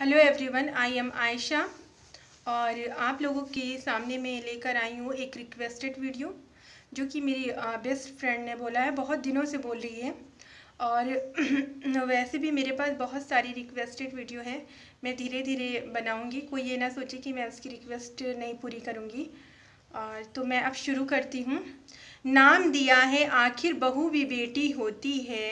hello everyone I am Ayesha और आप लोगों के सामने मैं लेकर आई हूँ एक रिक्वेस्टेड वीडियो जो कि मेरी बेस्ट फ्रेंड ने बोला है बहुत दिनों से बोल रही है और वैसे भी मेरे पास बहुत सारी रिक्वेस्टेड वीडियो हैं मैं धीरे धीरे बनाऊँगी कोई ये ना सोचे कि मैं उसकी रिक्वेस्ट नहीं पूरी करूँगी और तो मैं अब शुरू करती हूँ नाम दिया है आखिर बहू भी बेटी होती है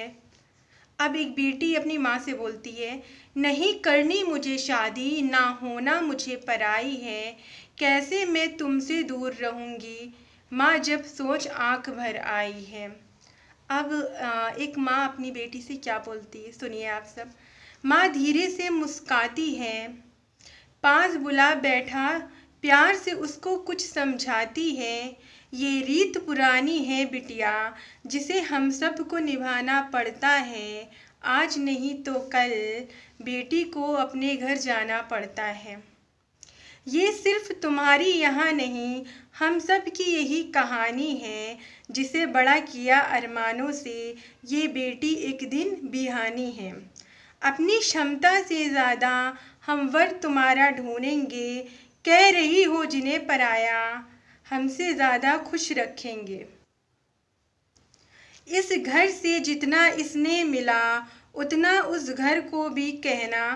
अब एक बेटी अपनी माँ से बोलती है नहीं करनी मुझे शादी ना होना मुझे पराई है कैसे मैं तुमसे दूर रहूँगी माँ जब सोच आंख भर आई है अब एक माँ अपनी बेटी से क्या बोलती है सुनिए आप सब माँ धीरे से मुस्काती है पास बुला बैठा प्यार से उसको कुछ समझाती है ये रीत पुरानी है बिटिया जिसे हम सब को निभाना पड़ता है आज नहीं तो कल बेटी को अपने घर जाना पड़ता है ये सिर्फ तुम्हारी यहाँ नहीं हम सब की यही कहानी है जिसे बड़ा किया अरमानों से ये बेटी एक दिन बिहानी है अपनी क्षमता से ज़्यादा हम वर तुम्हारा ढूंढेंगे कह रही हो जिन्हें पराया हमसे ज़्यादा खुश रखेंगे इस घर से जितना इसने मिला उतना उस घर को भी कहना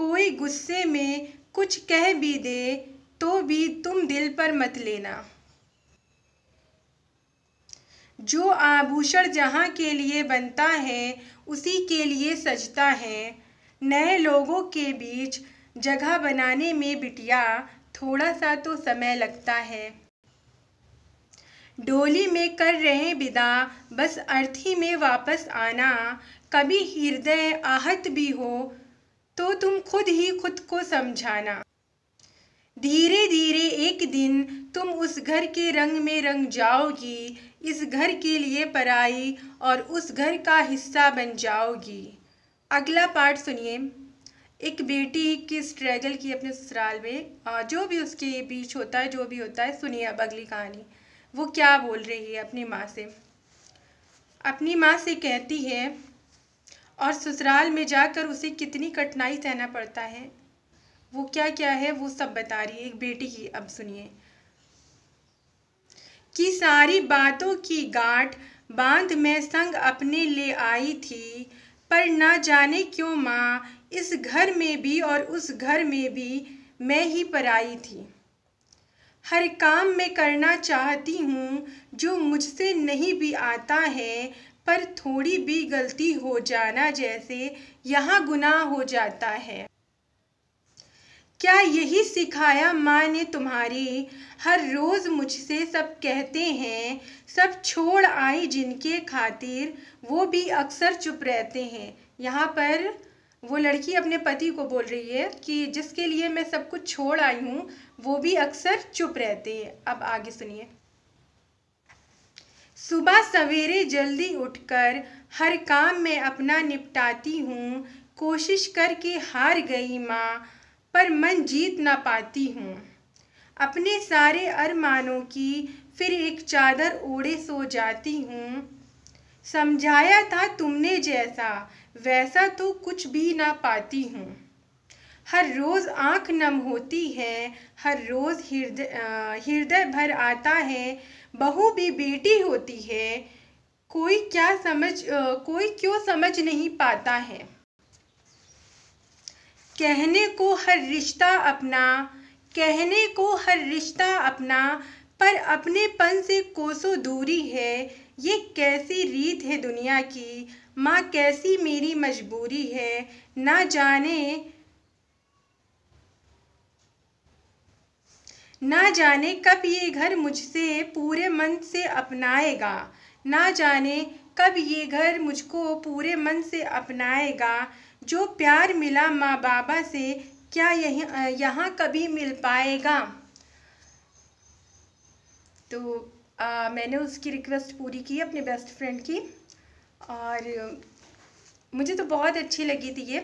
कोई गुस्से में कुछ कह भी दे तो भी तुम दिल पर मत लेना जो आभूषण जहाँ के लिए बनता है उसी के लिए सजता है नए लोगों के बीच जगह बनाने में बिटिया थोड़ा सा तो समय लगता है डोली में कर रहे विदा बस अर्थी में वापस आना कभी हृदय आहत भी हो तो तुम खुद ही खुद को समझाना धीरे धीरे एक दिन तुम उस घर के रंग में रंग जाओगी इस घर के लिए पराई और उस घर का हिस्सा बन जाओगी अगला पार्ट सुनिए एक बेटी की स्ट्रगल की अपने ससुराल में जो भी उसके बीच होता है जो भी होता है सुनिए अब अगली कहानी वो क्या बोल रही है अपनी माँ से अपनी माँ से कहती है और ससुराल में जाकर उसे कितनी कठिनाई सहना पड़ता है वो क्या क्या है वो सब बता रही है एक बेटी की अब सुनिए कि सारी बातों की गांठ बांध में संग अपने ले आई थी पर ना जाने क्यों माँ इस घर में भी और उस घर में भी मैं ही पराई थी हर काम मैं करना चाहती हूँ जो मुझसे नहीं भी आता है पर थोड़ी भी गलती हो जाना जैसे यहाँ गुनाह हो जाता है क्या यही सिखाया माँ ने तुम्हारी हर रोज़ मुझसे सब कहते हैं सब छोड़ आई जिनके खातिर वो भी अक्सर चुप रहते हैं यहाँ पर वो लड़की अपने पति को बोल रही है कि जिसके लिए मैं सब कुछ छोड़ आई हूँ वो भी अक्सर चुप रहते हैं अब आगे सुनिए सुबह सवेरे जल्दी उठकर हर काम में अपना निपटाती हूँ कोशिश करके हार गई माँ पर मन जीत ना पाती हूँ अपने सारे अरमानों की फिर एक चादर ओढ़े सो जाती हूँ समझाया था तुमने जैसा वैसा तो कुछ भी ना पाती हूँ हर रोज़ आंख नम होती है हर रोज़ हृदय हृदय भर आता है बहू भी बेटी होती है कोई क्या समझ कोई क्यों समझ नहीं पाता है कहने को हर रिश्ता अपना कहने को हर रिश्ता अपना पर अपनेपन से कोसों दूरी है ये कैसी रीत है दुनिया की माँ कैसी मेरी मजबूरी है ना जाने ना जाने कब ये घर मुझसे पूरे मन से अपनाएगा ना जाने कब ये घर मुझको पूरे मन से अपनाएगा जो प्यार मिला माँ बाबा से क्या यहीं यहाँ कभी मिल पाएगा तो आ, मैंने उसकी रिक्वेस्ट पूरी की अपने बेस्ट फ्रेंड की और मुझे तो बहुत अच्छी लगी थी ये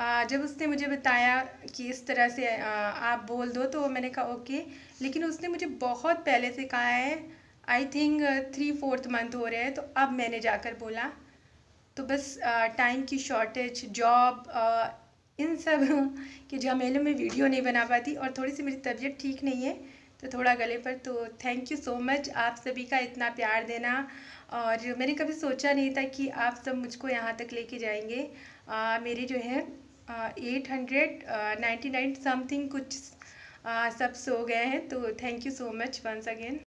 आ, जब उसने मुझे बताया कि इस तरह से आ, आप बोल दो तो मैंने कहा ओके लेकिन उसने मुझे बहुत पहले से कहा है I think three fourth month हो रहे हैं तो अब मैंने जाकर बोला तो बस टाइम की शॉर्टेज जॉब इन सब के झमेलों में वीडियो नहीं बना पाती और थोड़ी सी मेरी तबीयत ठीक नहीं है तो थोड़ा गले पर तो थैंक यू सो मच आप सभी का इतना प्यार देना और मैंने कभी सोचा नहीं था कि आप सब मुझको यहाँ तक लेके जाएंगे आ, मेरी जो है eight hundred ninety nine something कुछ आ, सब सो गए हैं तो thank you so much once again